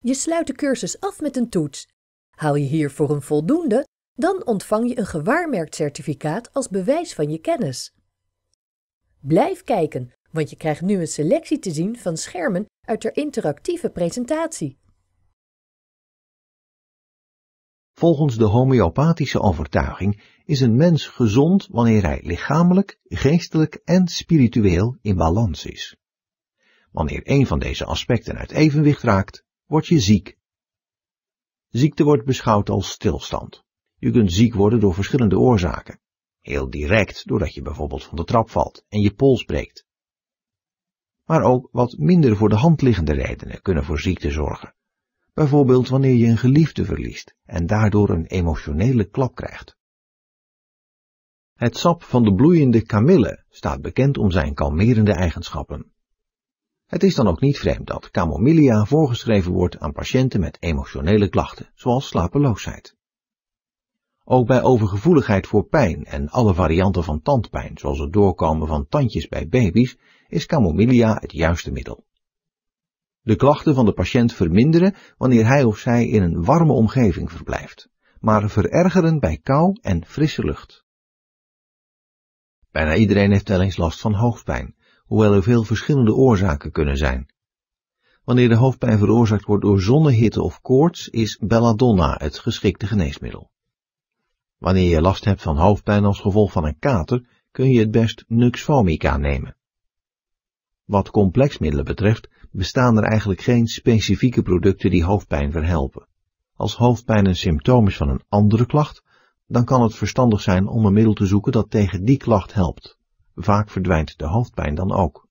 Je sluit de cursus af met een toets. Haal je hiervoor een voldoende, dan ontvang je een gewaarmerkt certificaat als bewijs van je kennis. Blijf kijken, want je krijgt nu een selectie te zien van schermen uit de interactieve presentatie. Volgens de homeopathische overtuiging is een mens gezond wanneer hij lichamelijk, geestelijk en spiritueel in balans is. Wanneer een van deze aspecten uit evenwicht raakt, word je ziek. Ziekte wordt beschouwd als stilstand. Je kunt ziek worden door verschillende oorzaken. Heel direct doordat je bijvoorbeeld van de trap valt en je pols breekt. Maar ook wat minder voor de hand liggende redenen kunnen voor ziekte zorgen. Bijvoorbeeld wanneer je een geliefde verliest en daardoor een emotionele klap krijgt. Het sap van de bloeiende kamille staat bekend om zijn kalmerende eigenschappen. Het is dan ook niet vreemd dat camomilla voorgeschreven wordt aan patiënten met emotionele klachten, zoals slapeloosheid. Ook bij overgevoeligheid voor pijn en alle varianten van tandpijn, zoals het doorkomen van tandjes bij baby's, is camomilla het juiste middel. De klachten van de patiënt verminderen wanneer hij of zij in een warme omgeving verblijft, maar verergeren bij kou en frisse lucht. Bijna iedereen heeft wel last van hoofdpijn, hoewel er veel verschillende oorzaken kunnen zijn. Wanneer de hoofdpijn veroorzaakt wordt door zonnehitte of koorts, is belladonna het geschikte geneesmiddel. Wanneer je last hebt van hoofdpijn als gevolg van een kater, kun je het best Nuxfomica nemen. Wat complexmiddelen betreft, bestaan er eigenlijk geen specifieke producten die hoofdpijn verhelpen. Als hoofdpijn een symptoom is van een andere klacht, dan kan het verstandig zijn om een middel te zoeken dat tegen die klacht helpt. Vaak verdwijnt de hoofdpijn dan ook.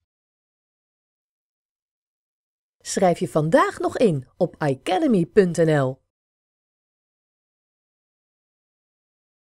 Schrijf je vandaag nog in op academy.nl.